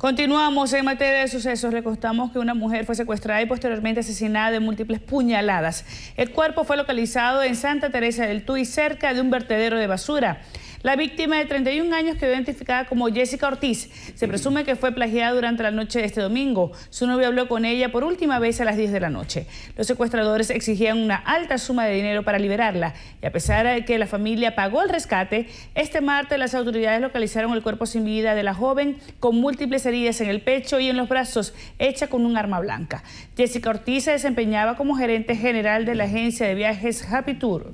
Continuamos en materia de sucesos. Recostamos que una mujer fue secuestrada y posteriormente asesinada de múltiples puñaladas. El cuerpo fue localizado en Santa Teresa del Tuy, cerca de un vertedero de basura. La víctima de 31 años quedó identificada como Jessica Ortiz. Se presume que fue plagiada durante la noche de este domingo. Su novio habló con ella por última vez a las 10 de la noche. Los secuestradores exigían una alta suma de dinero para liberarla y a pesar de que la familia pagó el rescate, este martes las autoridades localizaron el cuerpo sin vida de la joven con múltiples heridas en el pecho y en los brazos, hecha con un arma blanca. Jessica Ortiz se desempeñaba como gerente general de la agencia de viajes Happy Tour.